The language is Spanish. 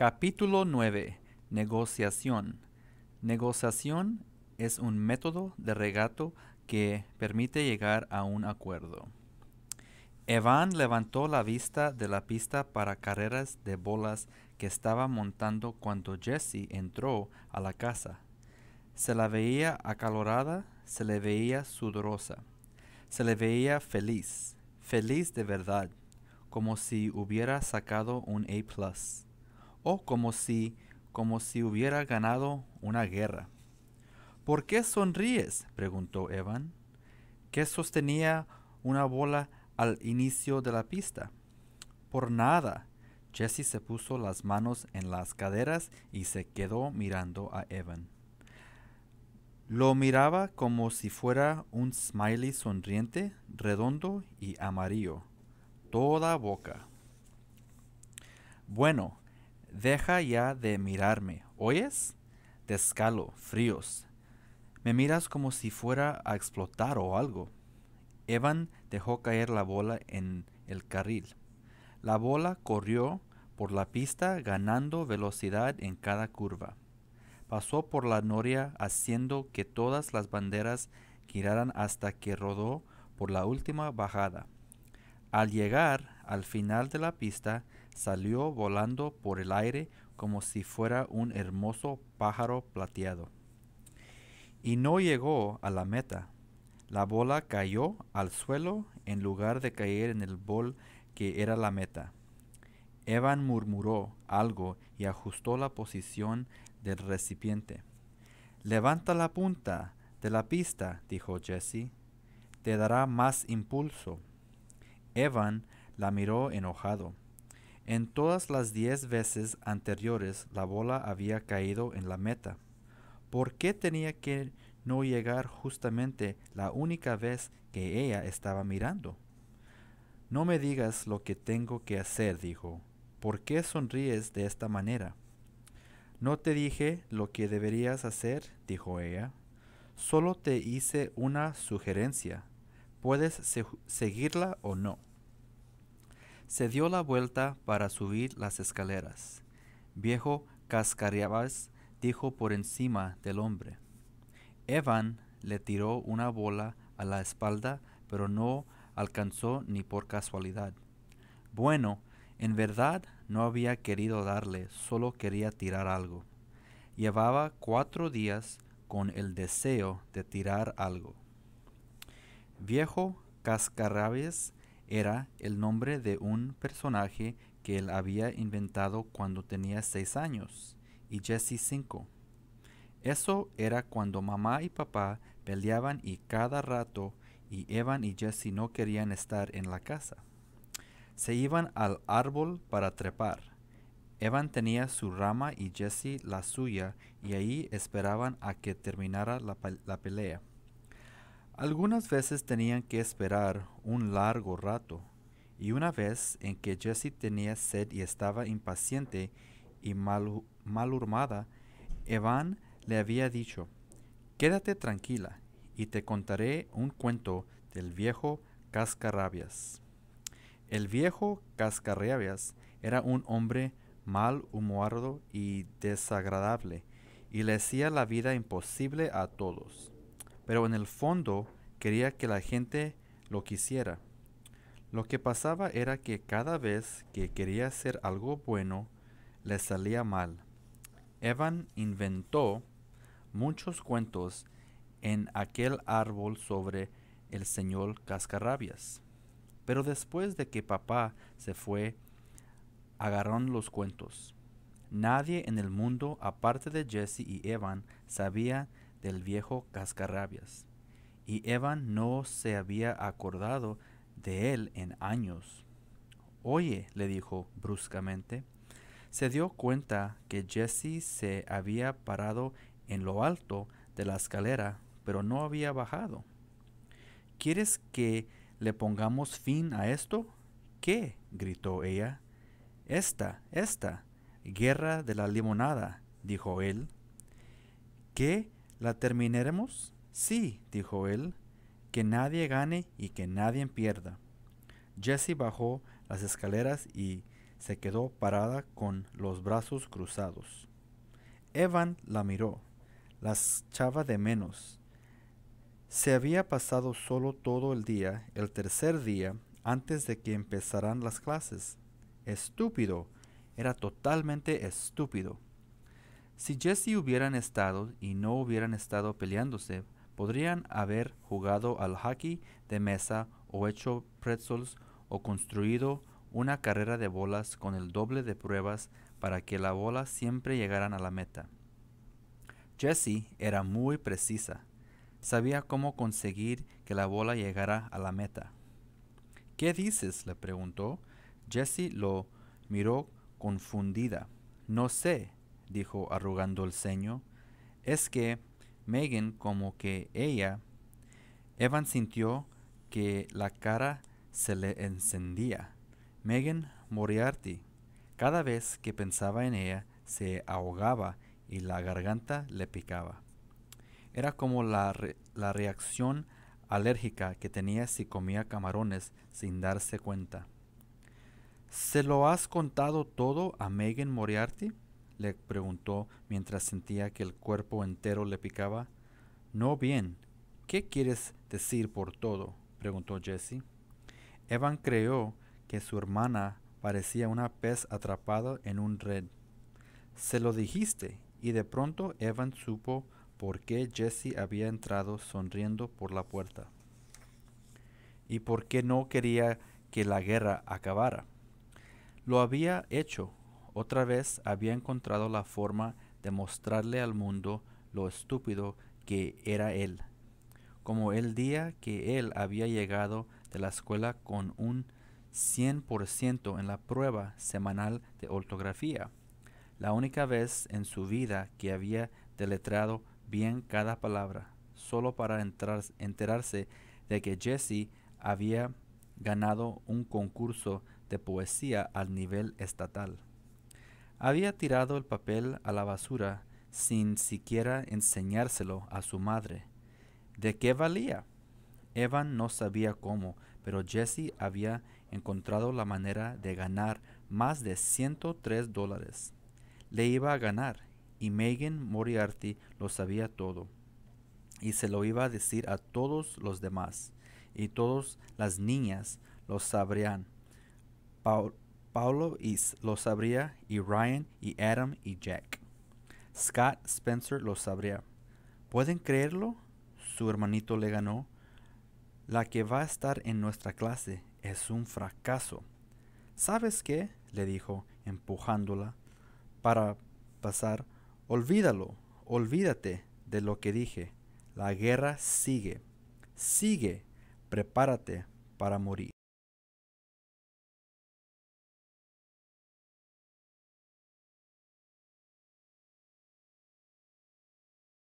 Capítulo 9. Negociación. Negociación es un método de regato que permite llegar a un acuerdo. Evan levantó la vista de la pista para carreras de bolas que estaba montando cuando Jesse entró a la casa. Se la veía acalorada, se le veía sudorosa, se le veía feliz, feliz de verdad, como si hubiera sacado un A ⁇ o como si, como si hubiera ganado una guerra. ¿Por qué sonríes? preguntó Evan, que sostenía una bola al inicio de la pista. Por nada. Jesse se puso las manos en las caderas y se quedó mirando a Evan. Lo miraba como si fuera un smiley sonriente, redondo y amarillo, toda boca. Bueno, Deja ya de mirarme, ¿oyes? Descalo, fríos. Me miras como si fuera a explotar o algo. Evan dejó caer la bola en el carril. La bola corrió por la pista ganando velocidad en cada curva. Pasó por la noria haciendo que todas las banderas giraran hasta que rodó por la última bajada. Al llegar al final de la pista, salió volando por el aire como si fuera un hermoso pájaro plateado. Y no llegó a la meta. La bola cayó al suelo en lugar de caer en el bol que era la meta. Evan murmuró algo y ajustó la posición del recipiente. Levanta la punta de la pista, dijo Jesse. Te dará más impulso. Evan la miró enojado. En todas las diez veces anteriores la bola había caído en la meta. ¿Por qué tenía que no llegar justamente la única vez que ella estaba mirando? No me digas lo que tengo que hacer, dijo. ¿Por qué sonríes de esta manera? No te dije lo que deberías hacer, dijo ella. Solo te hice una sugerencia. Puedes seguirla o no. Se dio la vuelta para subir las escaleras. Viejo Cascariabas dijo por encima del hombre. Evan le tiró una bola a la espalda, pero no alcanzó ni por casualidad. Bueno, en verdad no había querido darle, solo quería tirar algo. Llevaba cuatro días con el deseo de tirar algo. Viejo Cascarrabias era el nombre de un personaje que él había inventado cuando tenía seis años y Jesse cinco. Eso era cuando mamá y papá peleaban y cada rato y Evan y Jesse no querían estar en la casa. Se iban al árbol para trepar. Evan tenía su rama y Jesse la suya y ahí esperaban a que terminara la pelea. Algunas veces tenían que esperar un largo rato, y una vez en que Jessie tenía sed y estaba impaciente y mal, Evan le había dicho, Quédate tranquila y te contaré un cuento del viejo Cascarrabias. El viejo Cascarrabias era un hombre mal y desagradable, y le hacía la vida imposible a todos pero en el fondo quería que la gente lo quisiera. Lo que pasaba era que cada vez que quería hacer algo bueno, le salía mal. Evan inventó muchos cuentos en aquel árbol sobre el señor Cascarrabias. Pero después de que papá se fue, agarraron los cuentos. Nadie en el mundo, aparte de Jesse y Evan, sabía del viejo cascarrabias, y Evan no se había acordado de él en años. Oye, le dijo bruscamente, se dio cuenta que Jesse se había parado en lo alto de la escalera, pero no había bajado. ¿Quieres que le pongamos fin a esto? ¿Qué? gritó ella. Esta, esta, guerra de la limonada, dijo él. ¿Qué ¿La terminaremos? Sí, dijo él, que nadie gane y que nadie pierda. Jessie bajó las escaleras y se quedó parada con los brazos cruzados. Evan la miró, las echaba de menos. Se había pasado solo todo el día, el tercer día, antes de que empezaran las clases. Estúpido, era totalmente estúpido. Si Jesse hubieran estado y no hubieran estado peleándose, podrían haber jugado al hockey de mesa o hecho pretzels o construido una carrera de bolas con el doble de pruebas para que la bola siempre llegara a la meta. Jesse era muy precisa. Sabía cómo conseguir que la bola llegara a la meta. ¿Qué dices? le preguntó. Jesse lo miró confundida. No sé, dijo arrugando el ceño, es que Megan como que ella, Evan sintió que la cara se le encendía. Megan Moriarty, cada vez que pensaba en ella, se ahogaba y la garganta le picaba. Era como la, la reacción alérgica que tenía si comía camarones sin darse cuenta. ¿Se lo has contado todo a Megan Moriarty? le preguntó mientras sentía que el cuerpo entero le picaba. No bien. ¿Qué quieres decir por todo? preguntó Jesse. Evan creyó que su hermana parecía una pez atrapada en un red. Se lo dijiste, y de pronto Evan supo por qué Jesse había entrado sonriendo por la puerta. Y por qué no quería que la guerra acabara. Lo había hecho otra vez había encontrado la forma de mostrarle al mundo lo estúpido que era él, como el día que él había llegado de la escuela con un 100% en la prueba semanal de ortografía, la única vez en su vida que había deletreado bien cada palabra, solo para enterarse de que Jesse había ganado un concurso de poesía al nivel estatal. Había tirado el papel a la basura sin siquiera enseñárselo a su madre. ¿De qué valía? Evan no sabía cómo, pero Jesse había encontrado la manera de ganar más de 103 dólares. Le iba a ganar y Megan Moriarty lo sabía todo y se lo iba a decir a todos los demás y todas las niñas lo sabrían. Paul. Paulo y lo sabría, y Ryan, y Adam, y Jack. Scott Spencer lo sabría. ¿Pueden creerlo? Su hermanito le ganó. La que va a estar en nuestra clase es un fracaso. ¿Sabes qué? le dijo, empujándola para pasar. Olvídalo, olvídate de lo que dije. La guerra sigue. Sigue. Prepárate para morir.